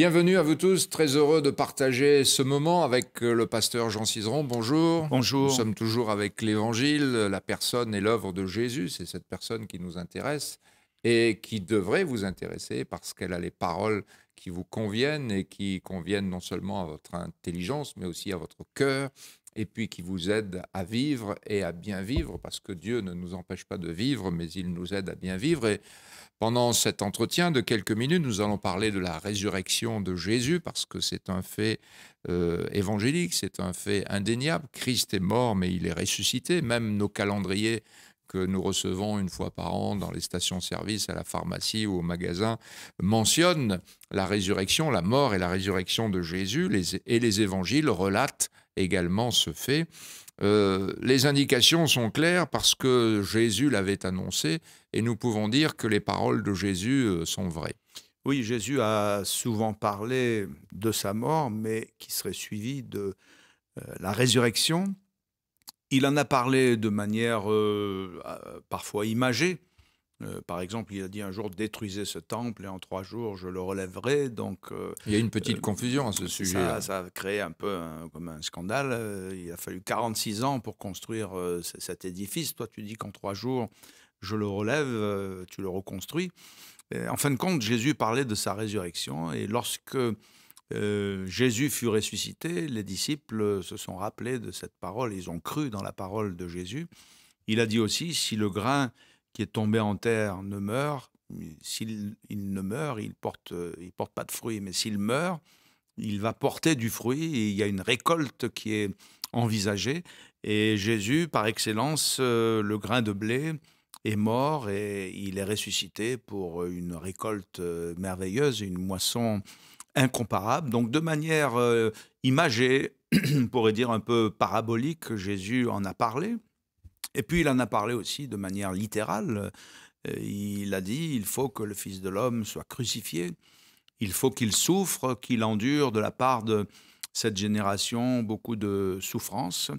Bienvenue à vous tous, très heureux de partager ce moment avec euh, le pasteur Jean Cizeron. Bonjour. Bonjour. Nous sommes toujours avec l'Évangile, la personne et l'œuvre de Jésus. C'est cette personne qui nous intéresse et qui devrait vous intéresser parce qu'elle a les paroles qui vous conviennent et qui conviennent non seulement à votre intelligence, mais aussi à votre cœur, et puis qui vous aide à vivre et à bien vivre, parce que Dieu ne nous empêche pas de vivre, mais il nous aide à bien vivre. Et pendant cet entretien de quelques minutes, nous allons parler de la résurrection de Jésus, parce que c'est un fait euh, évangélique, c'est un fait indéniable. Christ est mort, mais il est ressuscité. Même nos calendriers que nous recevons une fois par an dans les stations-service, à la pharmacie ou au magasin, mentionnent la résurrection, la mort et la résurrection de Jésus, et les évangiles relatent également se fait. Euh, les indications sont claires parce que Jésus l'avait annoncé et nous pouvons dire que les paroles de Jésus euh, sont vraies. Oui, Jésus a souvent parlé de sa mort, mais qui serait suivie de euh, la résurrection. Il en a parlé de manière parfois imagée, euh, par exemple, il a dit un jour détruisez ce temple et en trois jours je le relèverai. Donc euh, il y a une petite euh, confusion à ce sujet. Hein. Ça, a créé un peu comme un scandale. Il a fallu 46 ans pour construire cet édifice. Toi, tu dis qu'en trois jours je le relève, tu le reconstruis. en fin de compte, Jésus parlait de sa résurrection et lorsque Jésus fut ressuscité, les disciples se sont rappelés de cette parole, ils ont cru dans la parole de Jésus. Il a dit aussi, si le grain qui est tombé en terre ne meurt, s'il ne meurt, il porte, euh, il porte pas de fruits, mais s'il meurt, il va porter du fruit il y a une récolte qui est envisagée. Et Jésus, par excellence, euh, le grain de blé est mort et il est ressuscité pour une récolte euh, merveilleuse, une moisson incomparable. Donc de manière imagée, on pourrait dire un peu parabolique, Jésus en a parlé. Et puis il en a parlé aussi de manière littérale. Euh, il a dit, il faut que le Fils de l'homme soit crucifié, il faut qu'il souffre, qu'il endure de la part de cette génération beaucoup de souffrances.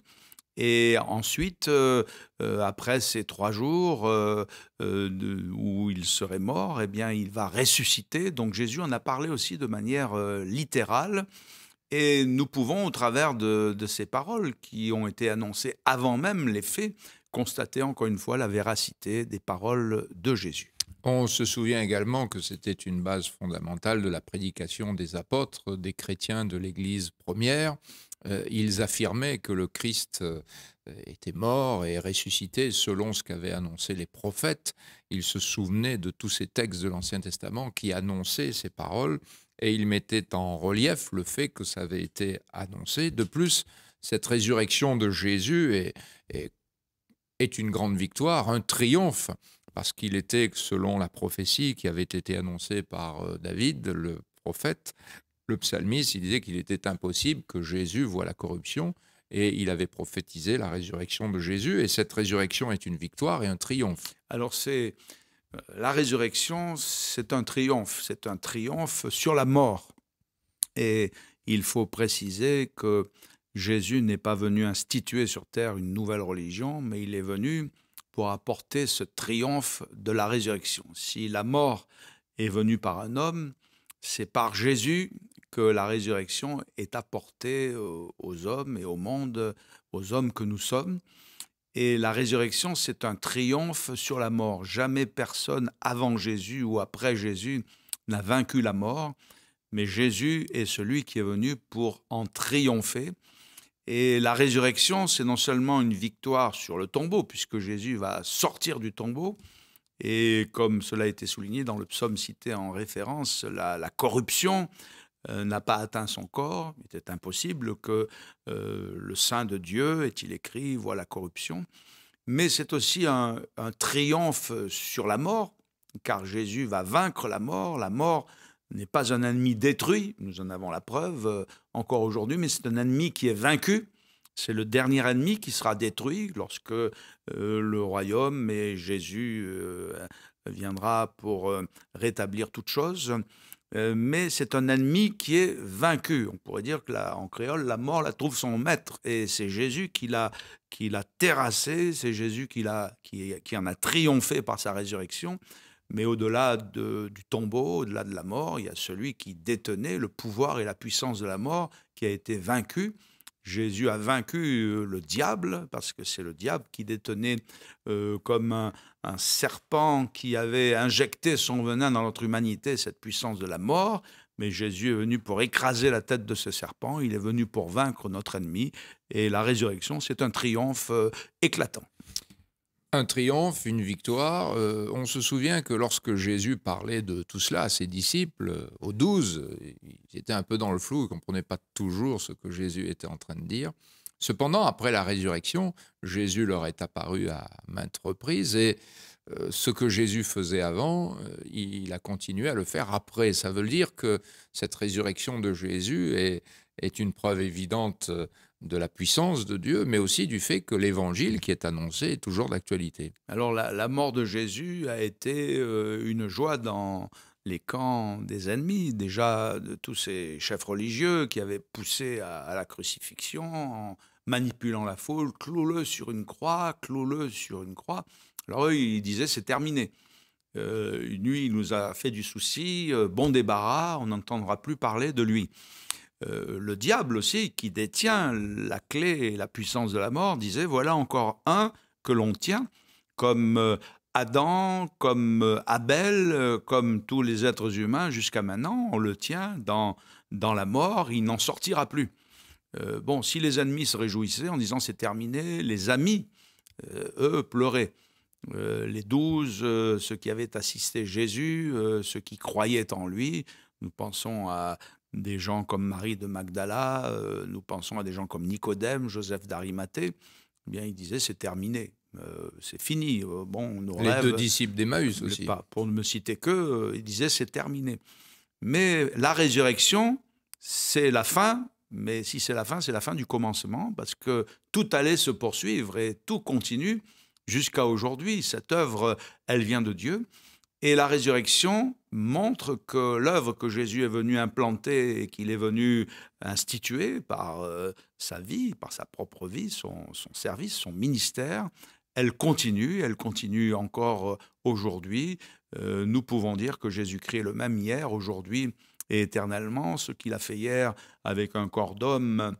Et ensuite, euh, euh, après ces trois jours où il serait mort, eh bien, il va ressusciter. Donc Jésus en a parlé aussi de manière littérale. Et nous pouvons, au travers de, de, ces paroles qui ont été annoncées avant même les faits, constater encore une fois la véracité des paroles de Jésus. On se souvient également que c'était une base fondamentale de la prédication des apôtres, des chrétiens de l'Église première. Euh, ils affirmaient que le Christ euh, était mort et ressuscité selon ce qu'avaient annoncé les prophètes. Ils se souvenaient de tous ces textes de l'Ancien Testament qui annonçaient ces paroles et ils mettaient en relief le fait que ça avait été annoncé. De plus, cette résurrection de Jésus est est une grande victoire, un triomphe, parce qu'il était, selon la prophétie qui avait été annoncée par euh, David, le prophète, le psalmiste, il disait qu'il était impossible que Jésus voie la corruption, et il avait prophétisé la résurrection de Jésus, et cette résurrection est une victoire et un triomphe. Alors c'est euh, la résurrection, c'est un triomphe, c'est un triomphe sur la mort. Et il faut préciser que Jésus n'est pas venu instituer sur terre une nouvelle religion, mais il est venu pour apporter ce triomphe de la résurrection. Si la mort est venue par un homme, c'est par Jésus que la résurrection est apportée aux hommes et au monde, aux hommes que nous sommes. Et la résurrection, c'est un triomphe sur la mort. Jamais personne avant Jésus ou après Jésus n'a vaincu la mort, mais Jésus est celui qui est venu pour en triompher. Et la résurrection, c'est non seulement une victoire sur le tombeau, puisque Jésus va sortir du tombeau, et comme cela a été souligné dans le psaume cité en référence, la, corruption euh, n'a pas atteint son corps. Il était impossible que euh, le sein de Dieu, est-il écrit, voit la corruption. Mais c'est aussi un, un triomphe sur la mort, car Jésus va vaincre la mort. La mort n'est pas un ennemi détruit, nous en avons la preuve euh, encore aujourd'hui, mais c'est un ennemi qui est vaincu. C'est le dernier ennemi qui sera détruit lorsque euh, le royaume et Jésus euh, viendra pour rétablir toute chose. mais c'est un ennemi qui est vaincu. On pourrait dire que en créole, la mort la trouve son maître. Et c'est Jésus qui l'a, qui l'a terrassé, c'est Jésus qui, l'a, qui, qui en a triomphé par sa résurrection. Mais au-delà du tombeau, au-delà de la mort, il y a celui qui détenait le pouvoir et la puissance de la mort, qui a été vaincu. Jésus a vaincu euh, le diable, parce que c'est le diable qui détenait euh, comme un, serpent qui avait injecté son venin dans notre humanité, cette puissance de la mort. Mais Jésus est venu pour écraser la tête de ce serpent, il est venu pour vaincre notre ennemi, et la résurrection, c'est un triomphe euh, éclatant un triomphe, une victoire. Euh, on se souvient que lorsque Jésus parlait de tout cela à ses disciples, euh, aux douze, ils étaient un peu dans le flou, ils ne comprenaient pas toujours ce que Jésus était en train de dire. Cependant, après la résurrection, Jésus leur est apparu à maintes reprises et euh, ce que Jésus faisait avant, il a continué à le faire après. Ça veut dire que cette résurrection de Jésus est une preuve évidente de la puissance de Dieu, mais aussi du fait que l'évangile qui est annoncé est toujours d'actualité. Alors la, mort de Jésus a été euh, une joie dans les camps des ennemis, déjà de tous ces chefs religieux qui avaient poussé à, la crucifixion en manipulant la foule, cloue-le sur une croix, cloue-le sur une croix. Alors eux, ils disaient c'est terminé. Euh, une nuit, il nous a fait du souci, euh, bon débarras, on n'entendra plus parler de lui. Euh, le diable aussi, qui détient la clé et la puissance de la mort, disait voilà encore un que l'on tient, comme euh, Adam, comme euh, Abel, comme tous les êtres humains jusqu'à maintenant, on le tient dans, dans la mort, il n'en sortira plus. bon, si les ennemis se réjouissaient en disant c'est terminé, les amis, eux, pleuraient. les douze, ceux qui avaient assisté Jésus, ceux qui croyaient en lui, nous pensons à des gens comme Marie de Magdala, euh, nous pensons à des gens comme Nicodème, Joseph d'Arimathée, eh bien, il disait c'est terminé, euh, c'est fini. Euh, bon, Les deux disciples d'Emmaüs aussi. Pas, pour ne me citer que, il disait c'est terminé. Mais la résurrection, c'est la fin, mais si c'est la fin, c'est la fin du commencement, parce que tout allait se poursuivre et tout continue jusqu'à aujourd'hui. Cette œuvre, elle vient de Dieu. Et la résurrection montre que l'œuvre que Jésus est venu implanter et qu'il est venu instituer par euh, sa vie, par sa propre vie, son, service, son ministère, elle continue, elle continue encore euh, aujourd'hui. Euh, nous pouvons dire que Jésus-Christ le même hier, aujourd'hui et éternellement. Ce qu'il a fait hier avec un corps d'homme,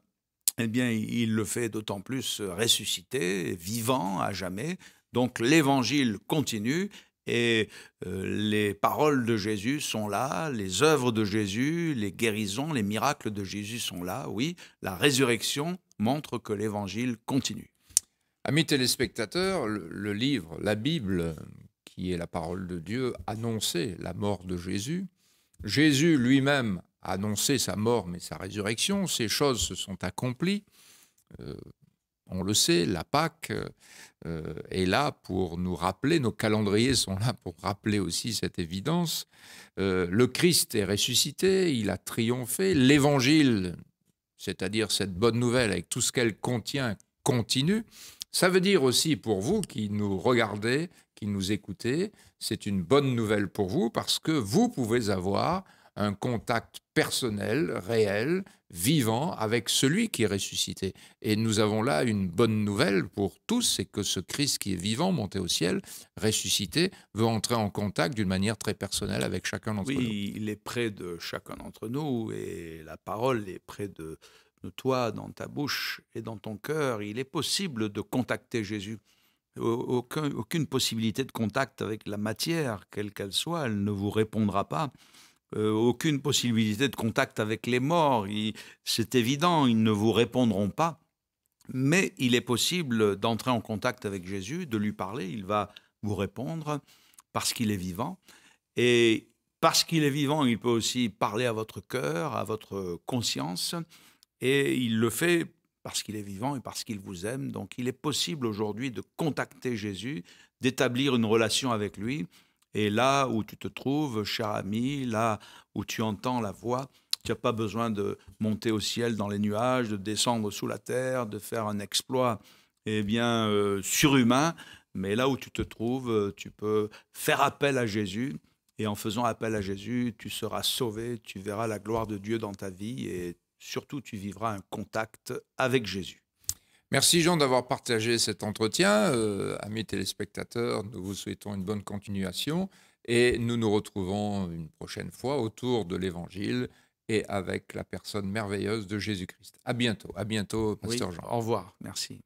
eh bien, il le fait d'autant plus ressuscité, vivant à jamais. Donc l'évangile continue et euh, les paroles de Jésus sont là, les œuvres de Jésus, les guérisons, les miracles de Jésus sont là, oui. La résurrection montre que l'évangile continue. Amis téléspectateurs, le, livre, la Bible, qui est la parole de Dieu, annonçait la mort de Jésus. Jésus lui-même a annoncé sa mort mais sa résurrection. Ces choses se sont accomplies. Euh, on le sait, la Pâque euh, euh, est là pour nous rappeler, nos calendriers sont là pour rappeler aussi cette évidence. Euh, le Christ est ressuscité, il a triomphé, l'Évangile, c'est-à-dire cette bonne nouvelle avec tout ce qu'elle contient, continue. Ça veut dire aussi pour vous qui nous regardez, qui nous écoutez, c'est une bonne nouvelle pour vous parce que vous pouvez avoir un contact personnel, réel, vivant avec celui qui est ressuscité. Et nous avons là une bonne nouvelle pour tous, c'est que ce Christ qui est vivant, monté au ciel, ressuscité, veut entrer en contact d'une manière très personnelle avec chacun d'entre nous. Oui, il est près de chacun d'entre nous et la parole est près de, toi, dans ta bouche et dans ton cœur. Il est possible de contacter Jésus. aucune possibilité de contact avec la matière, quelle qu'elle soit, elle ne vous répondra pas. Euh, aucune possibilité de contact avec les morts. C'est évident, ils ne vous répondront pas. Mais il est possible d'entrer en contact avec Jésus, de lui parler. Il va vous répondre parce qu'il est vivant. Et parce qu'il est vivant, il peut aussi parler à votre cœur, à votre conscience. Et il le fait parce qu'il est vivant et parce qu'il vous aime. Donc il est possible aujourd'hui de contacter Jésus, d'établir une relation avec lui. Et là où tu te trouves, cher ami, là où tu entends la voix, tu n'as pas besoin de monter au ciel dans les nuages, de descendre sous la terre, de faire un exploit eh bien, euh, surhumain. Mais là où tu te trouves, euh, tu peux faire appel à Jésus. Et en faisant appel à Jésus, tu seras sauvé, tu verras la gloire de Dieu dans ta vie et surtout tu vivras un contact avec Jésus. Merci Jean d'avoir partagé cet entretien. Euh, amis téléspectateurs, nous vous souhaitons une bonne continuation et nous nous retrouvons une prochaine fois autour de l'Évangile et avec la personne merveilleuse de Jésus-Christ. À bientôt, à bientôt, Pasteur Jean. Au revoir, merci.